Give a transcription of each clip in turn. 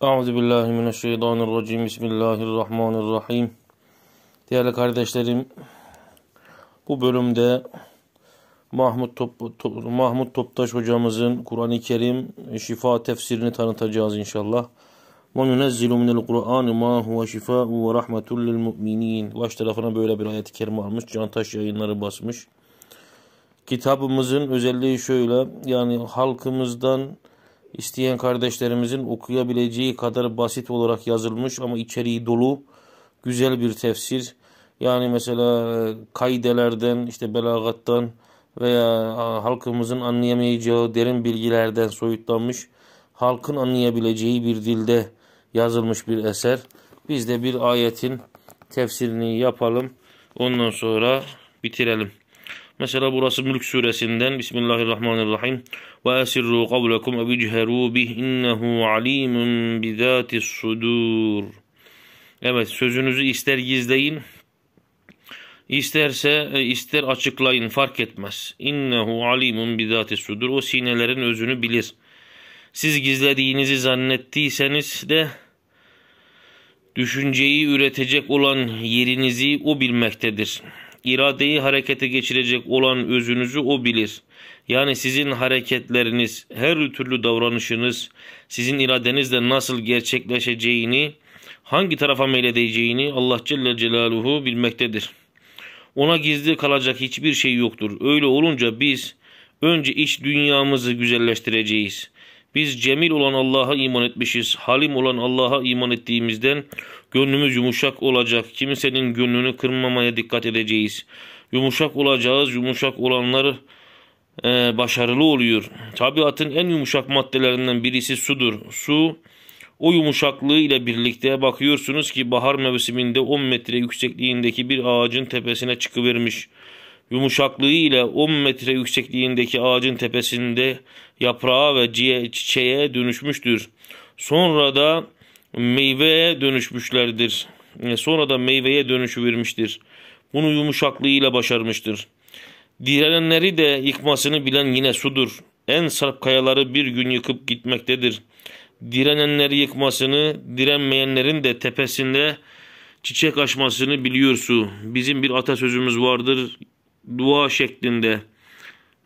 Euzu billahi mineşşeytanirracim. Bismillahirrahmanirrahim. Değerli kardeşlerim, bu bölümde Mahmut Top, Top Mahmut Toptaş hocamızın Kur'an-ı Kerim şifa tefsirini tanıtacağız inşallah. Ve nunezzilu minel Kur'an ma huve Şifa ve rahmetul lil mu'minin. Baş tarafına böyle bir ayet-i kerime almış. Cantaş yayınları basmış. Kitabımızın özelliği şöyle. Yani halkımızdan İsteyen kardeşlerimizin okuyabileceği kadar basit olarak yazılmış ama içeriği dolu güzel bir tefsir. Yani mesela e, kaidelerden, işte belagattan veya halkımızın anlayamayacağı derin bilgilerden soyutlanmış, halkın anlayabileceği bir dilde yazılmış bir eser. Biz de bir ayetin tefsirini yapalım. Ondan sonra bitirelim. Mesela burası Mülk suresinden Bismillahirrahmanirrahim. Ve esirru kavlekum ev icheru bih innehu alimun bizatis sudur. Evet sözünüzü ister gizleyin İsterse e, ister açıklayın fark etmez. İnnehu alimun bidati sudur. O sinelerin özünü bilir. Siz gizlediğinizi zannettiyseniz de düşünceyi üretecek olan yerinizi o bilmektedir iradeyi harekete geçirecek olan özünüzü o bilir. Yani sizin hareketleriniz, her türlü davranışınız, sizin iradenizle nasıl gerçekleşeceğini, hangi tarafa meyledeceğini Allah Celle Celaluhu bilmektedir. Ona gizli kalacak hiçbir şey yoktur. Öyle olunca biz önce iç dünyamızı güzelleştireceğiz. Biz cemil olan Allah'a iman etmişiz. Halim olan Allah'a iman ettiğimizden gönlümüz yumuşak olacak. Kimsenin gönlünü kırmamaya dikkat edeceğiz. Yumuşak olacağız. Yumuşak olanlar e, başarılı oluyor. Tabiatın en yumuşak maddelerinden birisi sudur. Su o yumuşaklığı ile birlikte bakıyorsunuz ki bahar mevsiminde 10 metre yüksekliğindeki bir ağacın tepesine çıkıvermiş yumuşaklığı ile 10 metre yüksekliğindeki ağacın tepesinde yaprağa ve çiçeğe dönüşmüştür. Sonra da meyveye dönüşmüşlerdir. E, sonra da meyveye dönüşü vermiştir. Bunu yumuşaklığıyla başarmıştır. Direnenleri de yıkmasını bilen yine sudur. En sarp kayaları bir gün yıkıp gitmektedir. Direnenleri yıkmasını, direnmeyenlerin de tepesinde çiçek açmasını biliyor su. Bizim bir atasözümüz vardır dua şeklinde.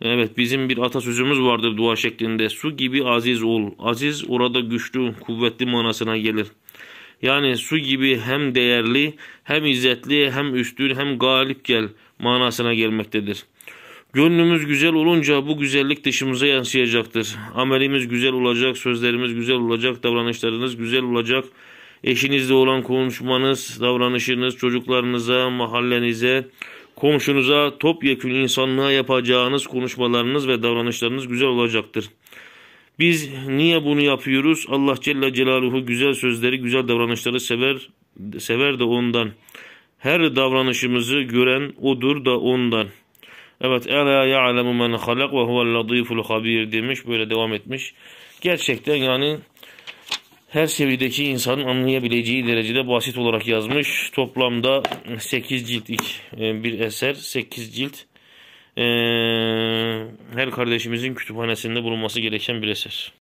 Evet bizim bir atasözümüz vardır dua şeklinde. Su gibi aziz ol. Aziz orada güçlü, kuvvetli manasına gelir. Yani su gibi hem değerli, hem izzetli, hem üstün, hem galip gel manasına gelmektedir. Gönlümüz güzel olunca bu güzellik dışımıza yansıyacaktır. Amelimiz güzel olacak, sözlerimiz güzel olacak, davranışlarınız güzel olacak. Eşinizle olan konuşmanız, davranışınız çocuklarınıza, mahallenize, Komşunuza topyekün insanlığa yapacağınız konuşmalarınız ve davranışlarınız güzel olacaktır. Biz niye bunu yapıyoruz? Allah Celle Celaluhu güzel sözleri, güzel davranışları sever, sever de ondan. Her davranışımızı gören odur da ondan. Evet, ela ya'lemu men halak ve huvel latiful habir demiş, böyle devam etmiş. Gerçekten yani her seviyedeki insanın anlayabileceği derecede basit olarak yazmış. Toplamda 8 ciltlik e, bir eser. 8 cilt e, her kardeşimizin kütüphanesinde bulunması gereken bir eser.